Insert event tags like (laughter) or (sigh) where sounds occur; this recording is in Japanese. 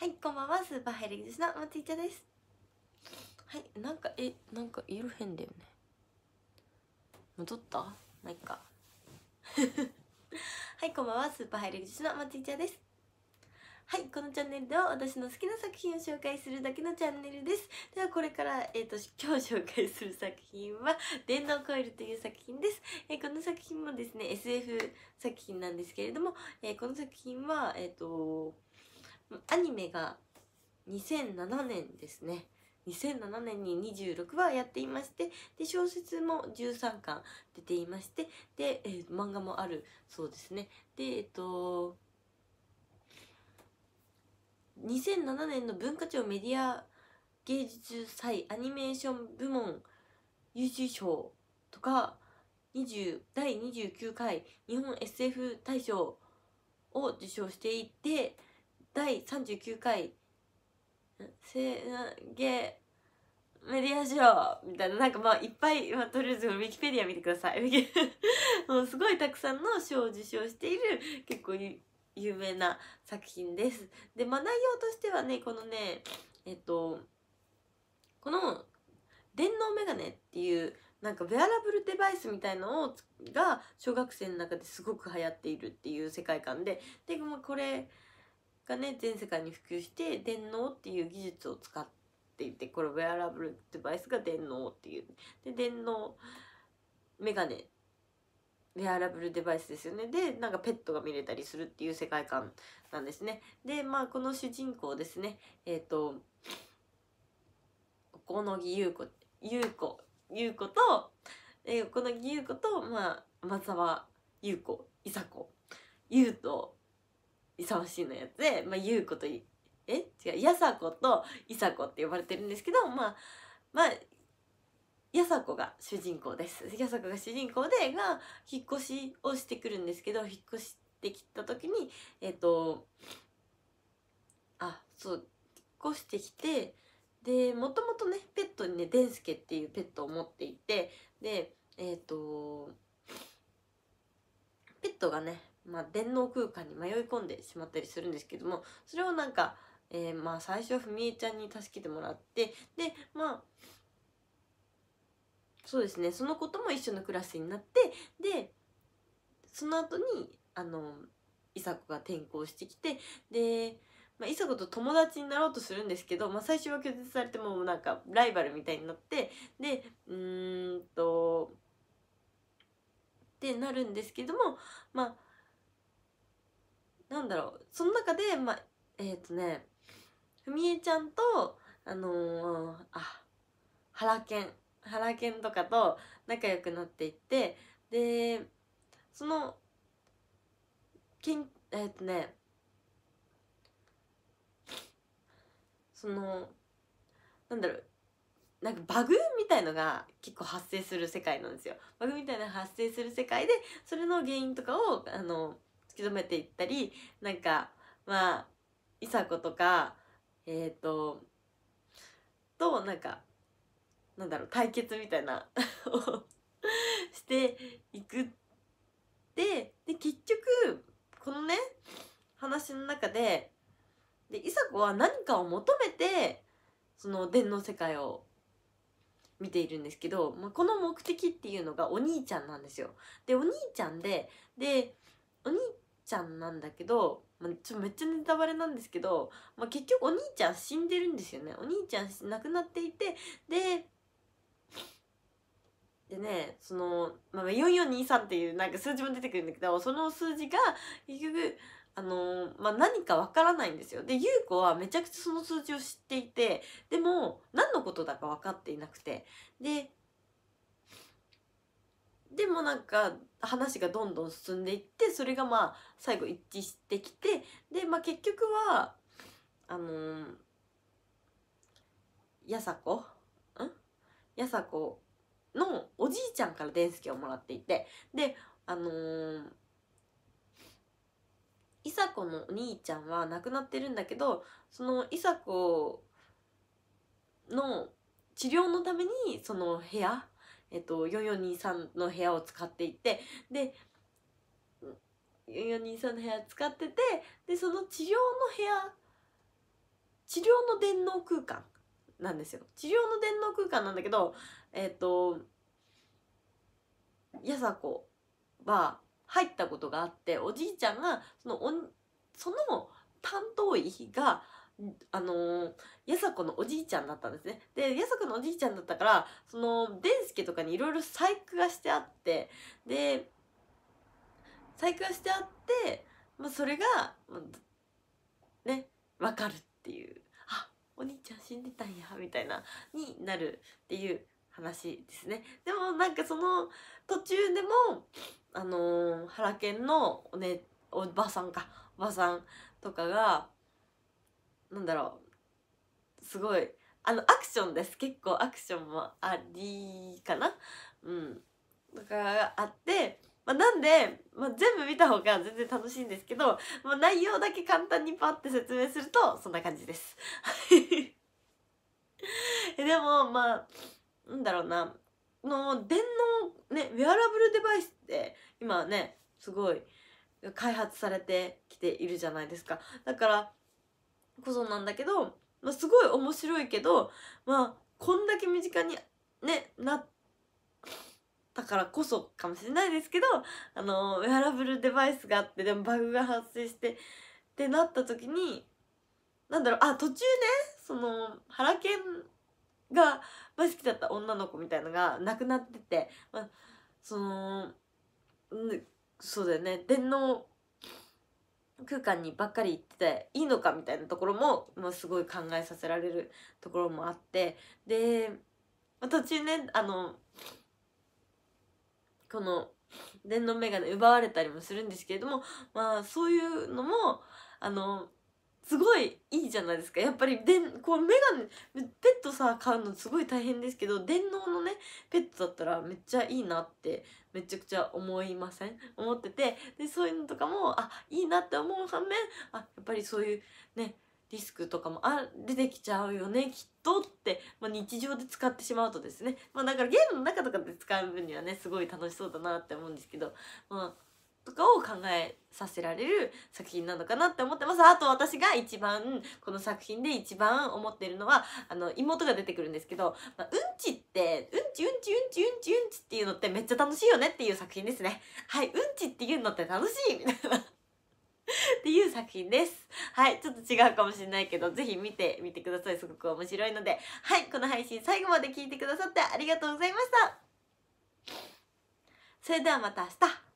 はいこんばんはスーパーハイレグスの松ィちゃですはいなんかえなんか色変だよね戻ったまあ、いっか (laughs) はいこんばんはスーパーハイレグスの松ィちゃですはいこのチャンネルでは私の好きな作品を紹介するだけのチャンネルですではこれから、えーと、今日紹介する作品は「電動コイル」という作品です、えー、この作品もですね SF 作品なんですけれども、えー、この作品はえっ、ー、とアニメが2007年ですね2007年に26話やっていましてで小説も13巻出ていましてで、えー、漫画もあるそうですねでえっと2007年の文化庁メディア芸術祭アニメーション部門優秀賞とか20第29回日本 SF 大賞を受賞していて第39回せげメディア賞みたいななんかまあいっぱい、まあ、とりあえずウィキペディア見てください (laughs) もうすごいたくさんの賞を受賞している結構有名な作品ですでまあ内容としてはねこのねえっとこの電脳メガネっていうなんかウェアラブルデバイスみたいのをが小学生の中ですごく流行っているっていう世界観でで、まあ、これがね全世界に普及して電脳っていう技術を使っていてこれウェアラブルデバイスが電脳っていうで電脳メガネウェアラブルデバイスですよねでなんかペットが見れたりするっていう世界観なんですねでまあこの主人公ですねえっ、ー、と小野木優子優子優子と、えー、小野木優子と、まあ、松沢優子伊佐子優と勇しいのやつで、まあ、うことえ違うやさこといさこって呼ばれてるんですけどまあまあやさこが主人公ですやさこが主人公でが引っ越しをしてくるんですけど引っ越してきた時にえっ、ー、とあそう引っ越してきてでもともとねペットにねデンスケっていうペットを持っていてでえっ、ー、とペットがねまあ、電脳空間に迷い込んでしまったりするんですけどもそれをなんか、えー、まあ最初はふみえちゃんに助けてもらってでまあそうですねその子とも一緒のクラスになってでその後にあのいさ子が転校してきてでまあ、いさこと友達になろうとするんですけど、まあ、最初は拒絶されてもなんかライバルみたいになってでうーんとってなるんですけどもまあなんだろうその中で、まあ、えっ、ー、とねふみえちゃんとあのー、あハラケンとかと仲良くなっていってでそのけんえっ、ー、とねそのなんだろうなんかバグみたいのが結構発生する世界なんですよ。バグみたいな発生する世界でそれの原因とかをあのき止めていったりなんかまあいさ子とかえっ、ー、ととなんかなんだろう対決みたいな (laughs) していくでで結局このね話の中ででいさ子は何かを求めてその電脳世界を見ているんですけど、まあ、この目的っていうのがお兄ちゃんなんですよ。でお兄ちゃんででお兄ちゃんなんだけど、まあ、ちょめっちゃネタバレなんですけど、まあ、結局お兄ちゃん死んでるんですよねお兄ちゃん亡くなっていてででねその、まあ、4423っていうなんか数字も出てくるんだけどその数字が結局あのー、まあ、何かわからないんですよで優子はめちゃくちゃその数字を知っていてでも何のことだか分かっていなくてででもなんか話がどんどん進んでいってそれがまあ最後一致してきてで、まあ、結局はあのー、やさこんやさこのおじいちゃんから伝助をもらっていてであのー、いさこのお兄ちゃんは亡くなってるんだけどそのいさこの治療のためにその部屋えっと、4423の部屋を使っていてで4423の部屋使っててでその治療の部屋治療の電脳空間なんですよ治療の電脳空間なんだけどえっとやさこは入ったことがあっておじいちゃんがそのおその担当医があのー、やさこのおじいちゃんだったんですね。で、やさこのおじいちゃんだったから、その、デンスケとかにいろいろ細工がしてあって、で、細工がしてあって、まあ、それが、まね、わかるっていう、あ、お兄ちゃん死んでたんや、みたいな、になるっていう話ですね。でも、なんかその、途中でも、あのー、原研のおね、おばさんか、おばさんとかが、なんだろうすごいあのアクションです結構アクションもありかなうんとかがあって、まあ、なんで、まあ、全部見た方が全然楽しいんですけど、まあ、内容だけ簡単にパッて説明するとそんな感じです (laughs) でもまあなんだろうなの電脳ねウェアラブルデバイスって今ねすごい開発されてきているじゃないですかだからこそなんだけど、まあ、すごい面白いけど、まあ、こんだけ身近に、ね、なったからこそかもしれないですけど、あのー、ウェアラブルデバイスがあって、でもバグが発生して、ってなった時に、なんだろう、あ、途中ね、その、ハラケンが、大好きだった女の子みたいのが亡くなってて、まあ、その、そうだよね、電脳空間にばっかり行っていいのかみたいなところももうすごい考えさせられるところもあってで途中ねあのこの電動メガネ奪われたりもするんですけれどもまあそういうのもあのすごいいいじゃないですかやっぱりでこうメガネペットさ買うのすごい大変ですけど電脳のねペットだったらめっちゃいいなってめちゃくちゃ思いません思っててでそういうのとかもあいいなって思う反面あやっぱりそういうねリスクとかもあ出てきちゃうよねきっとって、まあ、日常で使ってしまうとですね、まあ、だからゲームの中とかで使う分にはねすごい楽しそうだなって思うんですけど、まあ、とかを考えさせられる作品なのかなって思ってますあと私が一番この作品で一番思ってるのはあの妹が出てくるんですけど、まあ、うんちってうんちうんちうんちうんちうんちっていうのってめっちゃ楽しいよねっていう作品ですねはいうんちっていうのって楽しいみたいなっていう作品です。はい、ちょっと違うかもしれないけど、ぜひ見てみてください。すごく面白いので。はい、この配信最後まで聞いてくださってありがとうございました。それではまた明日。